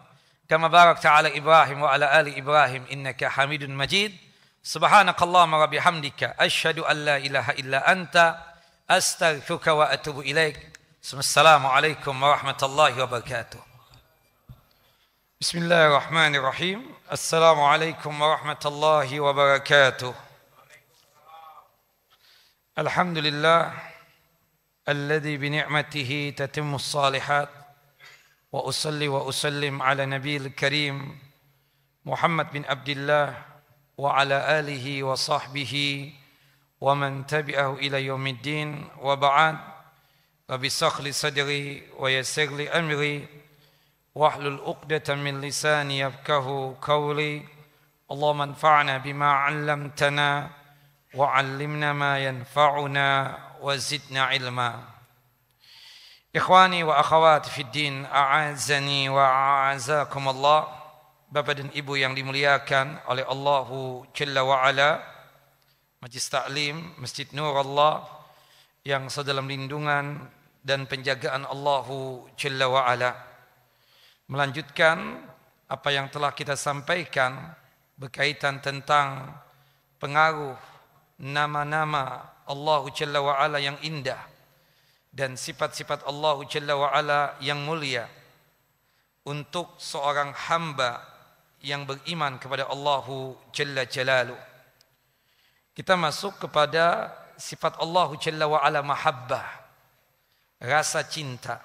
كما باركت على إبراهيم وعلى آل إبراهيم إنك حميد مجيد سبحانك اللهم وبحمدك أشهد أن لا إله إلا أنت أستغفرك وأتوب إليك السلام عليكم ورحمة الله وبركاته بسم الله الرحمن الرحيم السلام عليكم ورحمة الله وبركاته الحمد لله الذي بنعمته تتم الصالحات واصلي واسلم على نبي الكريم محمد بن عبد الله وعلى اله وصحبه ومن تبعه الى يوم الدين وبعد فبسخ لي صدري ويسر لي امري واحلل عقدة من لساني يفقه قولي اللهم انفعنا بما علمتنا وعلمنا ما ينفعنا وزدنا علما Ikhwani wa akhawati fid din, a'azani wa a'azakum Allah. Bapak dan Ibu yang dimuliakan oleh Allahu Jalla wa Ala. Majlis Taklim Masjid Nur Allah yang sedalam lindungan dan penjagaan Allahu Jalla wa Ala. Melanjutkan apa yang telah kita sampaikan berkaitan tentang pengaruh nama-nama Allahu Jalla wa Ala yang indah dan sifat-sifat Allah Jalla wa Ala yang mulia untuk seorang hamba yang beriman kepada Allah Jalla Jalalu. Kita masuk kepada sifat Allah Jalla wa Ala mahabbah, rasa cinta.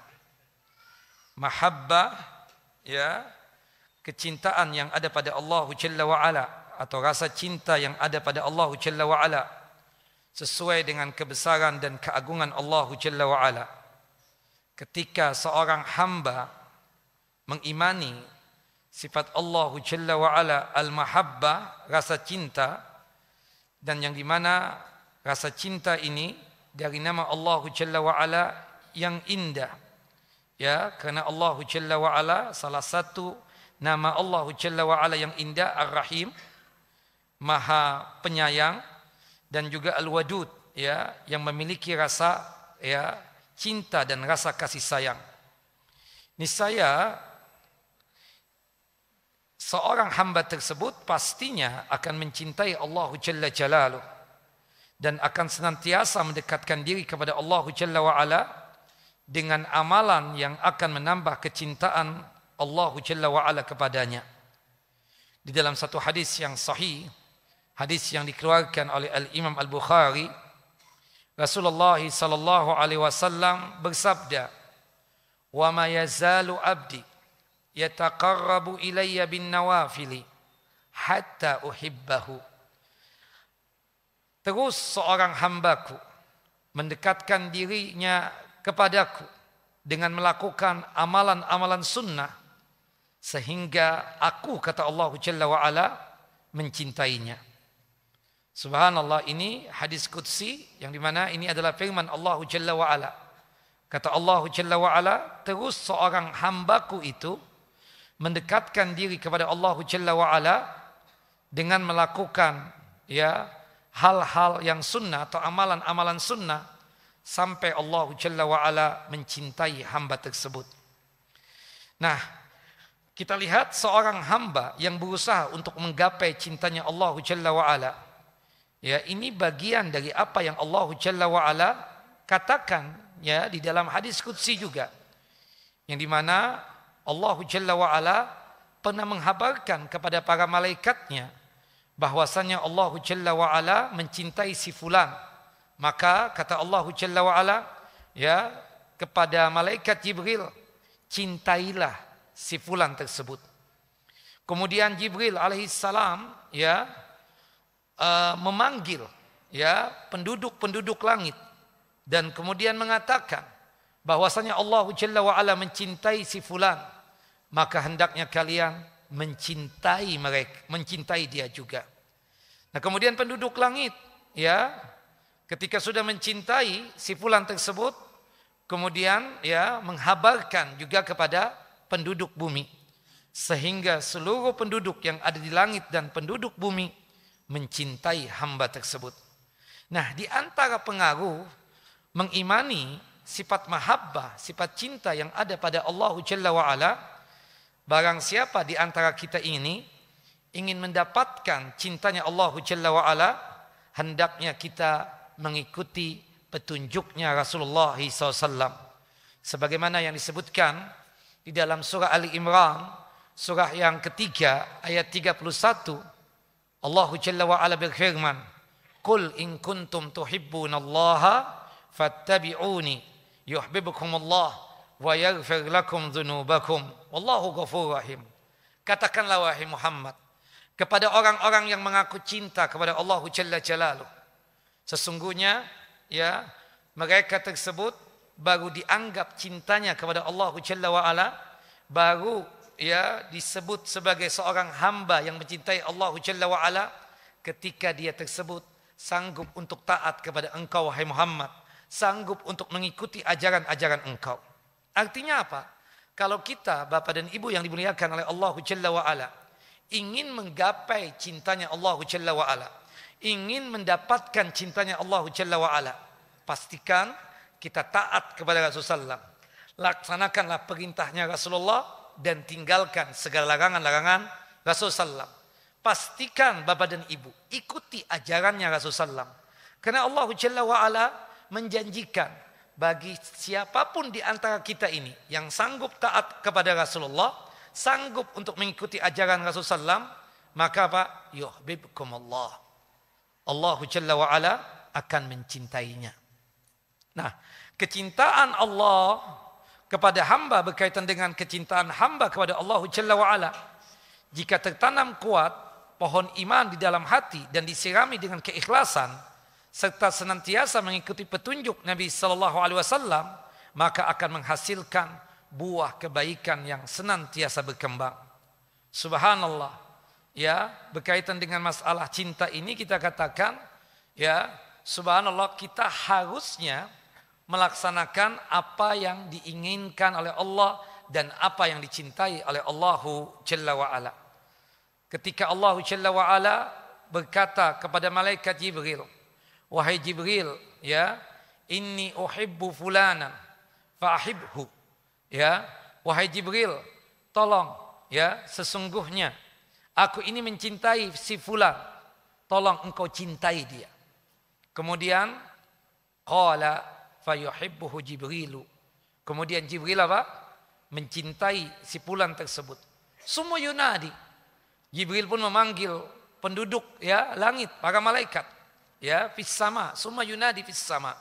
Mahabbah ya, kecintaan yang ada pada Allah Jalla wa Ala atau rasa cinta yang ada pada Allah Jalla wa Ala. sesuai dengan kebesaran dan keagungan Allah Jalla Ketika seorang hamba mengimani sifat Allah Jalla wa al-mahabbah, rasa cinta dan yang dimana rasa cinta ini dari nama Allah Jalla yang indah. Ya, karena Allah Jalla salah satu nama Allah Jalla yang indah Ar-Rahim, Maha Penyayang dan juga al-wadud ya yang memiliki rasa ya cinta dan rasa kasih sayang. Niscaya seorang hamba tersebut pastinya akan mencintai Allah Jalla Jalaluh dan akan senantiasa mendekatkan diri kepada Allah Jalla wa ala dengan amalan yang akan menambah kecintaan Allah Jalla wa ala kepadanya. Di dalam satu hadis yang sahih hadis yang dikeluarkan oleh Al Imam Al Bukhari Rasulullah sallallahu alaihi wasallam bersabda wa ma yazalu abdi yataqarrabu ilayya bin nawafili hatta uhibbahu terus seorang hambaku mendekatkan dirinya kepadaku dengan melakukan amalan-amalan sunnah sehingga aku kata Allah Jalla wa ala mencintainya Subhanallah ini hadis Qudsi yang dimana ini adalah firman Allahu Jalla wa'ala. Kata Allahu Jalla wa'ala, terus seorang hambaku itu mendekatkan diri kepada Allahu Jalla wa'ala dengan melakukan ya hal-hal yang sunnah atau amalan-amalan sunnah sampai Allahu Jalla wa'ala mencintai hamba tersebut. Nah, kita lihat seorang hamba yang berusaha untuk menggapai cintanya Allahu Jalla wa'ala. Ya, ini bagian dari apa yang Allah Jalla wa ala katakan ya di dalam hadis qudsi juga. Yang dimana Allah Jalla wa ala pernah menghabarkan kepada para malaikatnya bahwasanya Allah Jalla wa ala mencintai si fulan. Maka kata Allah Jalla wa ala ya kepada malaikat Jibril, cintailah si fulan tersebut. Kemudian Jibril alaihissalam ya uh, memanggil ya penduduk-penduduk langit dan kemudian mengatakan bahwasanya Allah Jalla wa ala mencintai si fulan maka hendaknya kalian mencintai mereka mencintai dia juga nah kemudian penduduk langit ya ketika sudah mencintai si fulan tersebut kemudian ya menghabarkan juga kepada penduduk bumi sehingga seluruh penduduk yang ada di langit dan penduduk bumi mencintai hamba tersebut. Nah, di antara pengaruh mengimani sifat mahabbah, sifat cinta yang ada pada Allah Jalla wa ala, barang siapa di antara kita ini ingin mendapatkan cintanya Allah Jalla wa ala, hendaknya kita mengikuti petunjuknya Rasulullah SAW. Sebagaimana yang disebutkan di dalam surah Ali Imran, surah yang ketiga ayat 31 Allahu Jalla wa Ala berfirman, "Qul in kuntum tuhibbunallaha fattabi'uni Allah, wa yaghfir lakum dzunubakum. Wallahu ghafurur rahim." Katakanlah wahai Muhammad kepada orang-orang yang mengaku cinta kepada Allahu Jalla Jalaluh. Sesungguhnya ya mereka tersebut baru dianggap cintanya kepada Allahu Jalla wa Ala baru ya disebut sebagai seorang hamba yang mencintai Allah Jalla wa ala ketika dia tersebut sanggup untuk taat kepada engkau wahai Muhammad, sanggup untuk mengikuti ajaran-ajaran engkau. Artinya apa? Kalau kita Bapak dan Ibu yang dimuliakan oleh Allah Jalla wa ala ingin menggapai cintanya Allah Jalla wa ala, ingin mendapatkan cintanya Allah Jalla wa ala, pastikan kita taat kepada Rasulullah. Laksanakanlah perintahnya Rasulullah dan tinggalkan segala larangan-larangan Rasul Sallam. Pastikan bapak dan ibu ikuti ajarannya Rasul Sallam. Karena Allah Jalla wa'ala menjanjikan bagi siapapun di antara kita ini yang sanggup taat kepada Rasulullah, sanggup untuk mengikuti ajaran Rasul Sallam, maka apa? Yuhbibkum Allah. Allah Jalla wa'ala akan mencintainya. Nah, kecintaan Allah kepada hamba berkaitan dengan kecintaan hamba kepada Allah Jalla wa'ala. Jika tertanam kuat pohon iman di dalam hati dan disirami dengan keikhlasan serta senantiasa mengikuti petunjuk Nabi Shallallahu Alaihi Wasallam maka akan menghasilkan buah kebaikan yang senantiasa berkembang. Subhanallah. Ya, berkaitan dengan masalah cinta ini kita katakan ya, subhanallah kita harusnya melaksanakan apa yang diinginkan oleh Allah dan apa yang dicintai oleh Allahu Jalla wa ala. Ketika Allahu Jalla wa ala berkata kepada malaikat Jibril, "Wahai Jibril, ya, inni uhibbu fulanan fa'ahibhu." Ya, wahai Jibril, tolong ya, sesungguhnya aku ini mencintai si fulan. Tolong engkau cintai dia. Kemudian qala fayuhibbuhu Jibrilu. Kemudian Jibril apa? Mencintai si Fulan tersebut. Semua yunadi. Jibril pun memanggil penduduk ya langit, para malaikat. Ya, fis sama, semua yunadi fis sama.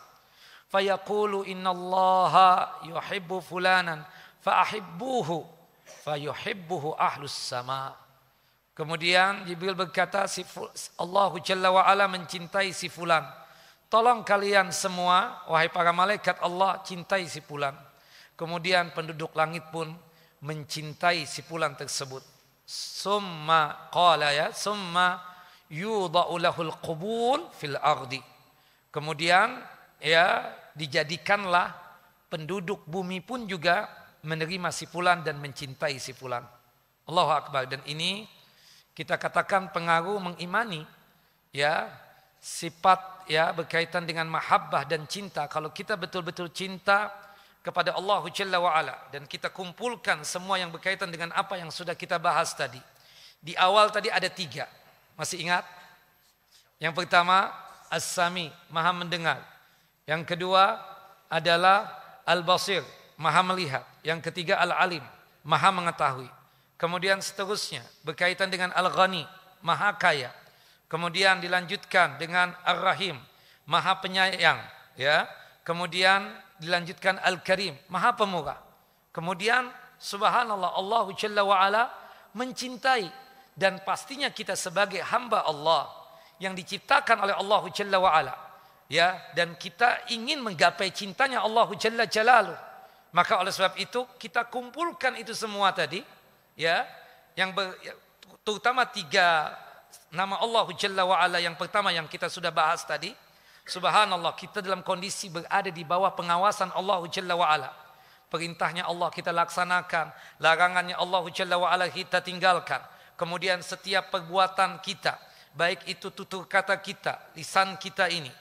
Fayaqulu innallaha yuhibbu fulanan faahibbuhu fayuhibbuhu ahlus sama. Kemudian Jibril berkata si Allah Jalla wa ala mencintai si fulan Tolong kalian semua, wahai para malaikat Allah, cintai si pulan. Kemudian penduduk langit pun mencintai si pulan tersebut. Summa qala ya, summa yudha'u lahul qubul fil ardi. Kemudian ya dijadikanlah penduduk bumi pun juga menerima si pulang dan mencintai si pulan. Allahu Akbar dan ini kita katakan pengaruh mengimani ya sifat ya berkaitan dengan mahabbah dan cinta. Kalau kita betul-betul cinta kepada Allah Jalla wa ala dan kita kumpulkan semua yang berkaitan dengan apa yang sudah kita bahas tadi. Di awal tadi ada tiga. Masih ingat? Yang pertama As-Sami, maha mendengar. Yang kedua adalah Al-Basir, maha melihat. Yang ketiga Al-Alim, maha mengetahui. Kemudian seterusnya berkaitan dengan Al-Ghani, maha kaya. Kemudian dilanjutkan dengan Ar-Rahim, Maha Penyayang, ya. Kemudian dilanjutkan Al-Karim, Maha Pemurah. Kemudian subhanallah Allah Jalla wa ala mencintai dan pastinya kita sebagai hamba Allah yang diciptakan oleh Allah Jalla wa ala, ya, dan kita ingin menggapai cintanya Allah Jalla Jalaluh. Maka oleh sebab itu kita kumpulkan itu semua tadi, ya, yang ber, ya, terutama tiga Nama Allah Jalla wa'ala yang pertama yang kita sudah bahas tadi. Subhanallah kita dalam kondisi berada di bawah pengawasan Allah Jalla wa'ala. Perintahnya Allah kita laksanakan. Larangannya Allah Jalla wa'ala kita tinggalkan. Kemudian setiap perbuatan kita. Baik itu tutur kata kita. Lisan kita ini.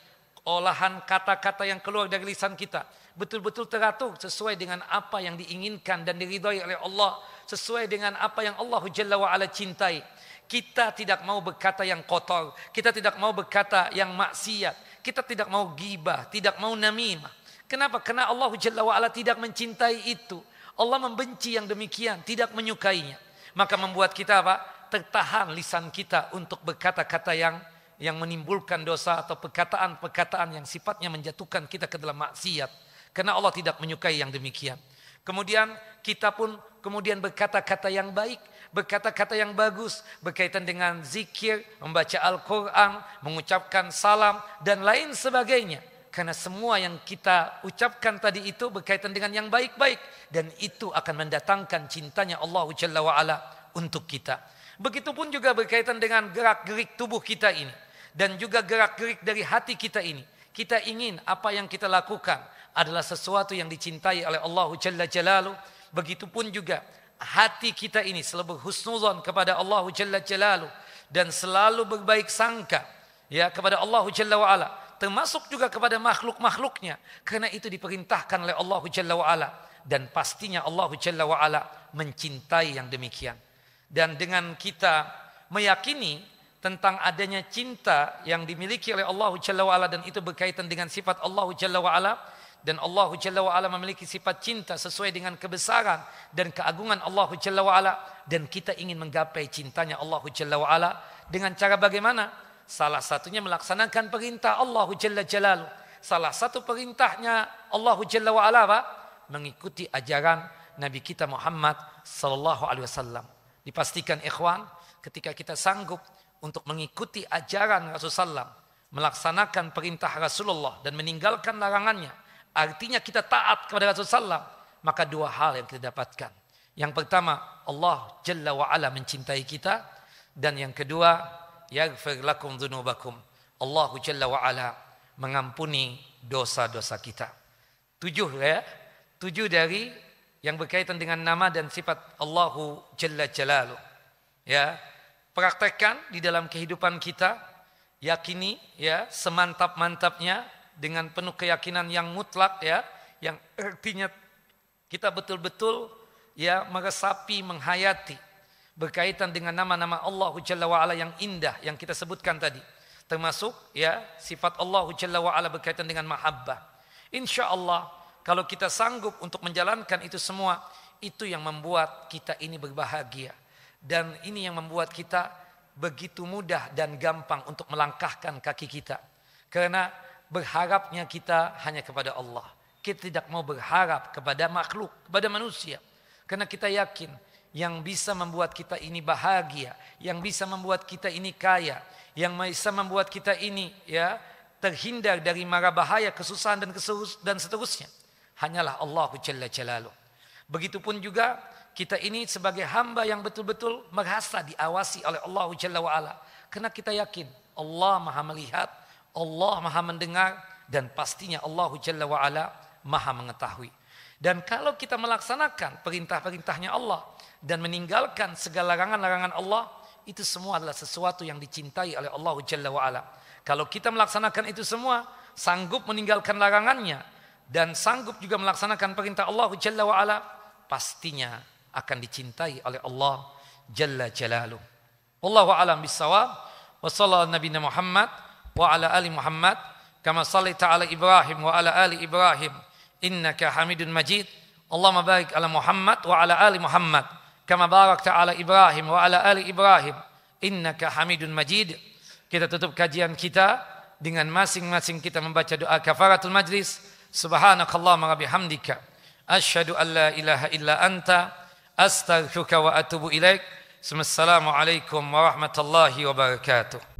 Olahan kata-kata yang keluar dari lisan kita. Betul-betul teratur sesuai dengan apa yang diinginkan dan diridhai oleh Allah. Sesuai dengan apa yang Allah Jalla wa'ala cintai. Kita tidak mau berkata yang kotor. Kita tidak mau berkata yang maksiat. Kita tidak mau gibah. Tidak mau namimah. Kenapa? Karena Allah Jalla wa'ala tidak mencintai itu. Allah membenci yang demikian. Tidak menyukainya. Maka membuat kita apa? Tertahan lisan kita untuk berkata-kata yang yang menimbulkan dosa atau perkataan-perkataan yang sifatnya menjatuhkan kita ke dalam maksiat. Karena Allah tidak menyukai yang demikian. Kemudian kita pun kemudian berkata-kata yang baik berkata-kata yang bagus berkaitan dengan zikir, membaca Al-Quran, mengucapkan salam, dan lain sebagainya. Karena semua yang kita ucapkan tadi itu berkaitan dengan yang baik-baik. Dan itu akan mendatangkan cintanya Allah Jalla wa'ala untuk kita. Begitupun juga berkaitan dengan gerak-gerik tubuh kita ini. Dan juga gerak-gerik dari hati kita ini. Kita ingin apa yang kita lakukan adalah sesuatu yang dicintai oleh Allah Jalla Jalalu. Begitupun juga hati kita ini selalu husnuzon kepada Allah Jalla Jalalu dan selalu berbaik sangka ya kepada Allah Jalla wa Ala termasuk juga kepada makhluk-makhluknya karena itu diperintahkan oleh Allah Jalla wa Ala dan pastinya Allah Jalla wa Ala mencintai yang demikian dan dengan kita meyakini tentang adanya cinta yang dimiliki oleh Allah Jalla wa Ala dan itu berkaitan dengan sifat Allah Jalla wa Ala dan Allah Jalla wa ala memiliki sifat cinta sesuai dengan kebesaran dan keagungan Allah Jalla wa ala dan kita ingin menggapai cintanya Allah Jalla wa ala dengan cara bagaimana? Salah satunya melaksanakan perintah Allah Jalla Jalal. Salah satu perintahnya Allah Jalla wa ala mengikuti ajaran Nabi kita Muhammad sallallahu alaihi wasallam. Dipastikan ikhwan ketika kita sanggup untuk mengikuti ajaran Rasulullah melaksanakan perintah Rasulullah dan meninggalkan larangannya Artinya kita taat kepada Rasulullah Maka dua hal yang kita dapatkan. Yang pertama, Allah Jalla Ala mencintai kita. Dan yang kedua, Yaghfir lakum dhunubakum. Allah Jalla Ala mengampuni dosa-dosa kita. Tujuh ya. Tujuh dari yang berkaitan dengan nama dan sifat Allahu Jalla Jalalu. Ya. Praktekkan di dalam kehidupan kita. Yakini ya semantap-mantapnya dengan penuh keyakinan yang mutlak ya, yang artinya kita betul-betul ya meresapi, menghayati berkaitan dengan nama-nama Allah Jalla wa ala yang indah yang kita sebutkan tadi. Termasuk ya sifat Allah Jalla wa ala berkaitan dengan mahabbah. Insya Allah kalau kita sanggup untuk menjalankan itu semua, itu yang membuat kita ini berbahagia. Dan ini yang membuat kita begitu mudah dan gampang untuk melangkahkan kaki kita. Karena berharapnya kita hanya kepada Allah. Kita tidak mau berharap kepada makhluk, kepada manusia. Karena kita yakin yang bisa membuat kita ini bahagia, yang bisa membuat kita ini kaya, yang bisa membuat kita ini ya terhindar dari mara bahaya, kesusahan dan dan seterusnya. Hanyalah Allah Jalla Jalaluh. Begitupun juga kita ini sebagai hamba yang betul-betul merasa diawasi oleh Allah Jalla wa'ala. Karena kita yakin Allah maha melihat, Allah maha mendengar dan pastinya Allah Jalla wa'ala maha mengetahui. Dan kalau kita melaksanakan perintah-perintahnya Allah dan meninggalkan segala larangan-larangan Allah, itu semua adalah sesuatu yang dicintai oleh Allah Jalla wa'ala. Kalau kita melaksanakan itu semua, sanggup meninggalkan larangannya, dan sanggup juga melaksanakan perintah Allah Jalla wa'ala, pastinya akan dicintai oleh Allah Jalla Jalaluh. Wallahu a'lam bisawab. Wassalamualaikum Nabi Muhammad وعلى آل محمد كما صليت على إبراهيم وعلى آل إبراهيم إنك حميد مجيد اللهم بارك على محمد وعلى آل محمد كما باركت على إبراهيم وعلى آل إبراهيم إنك حميد مجيد Kita tutup kajian kita dengan masing-masing kita membaca doa kafaratul majlis. Subhanakallahumma wa bihamdika asyhadu an la ilaha illa anta astaghfiruka wa atubu ilaik. Assalamualaikum warahmatullahi wabarakatuh.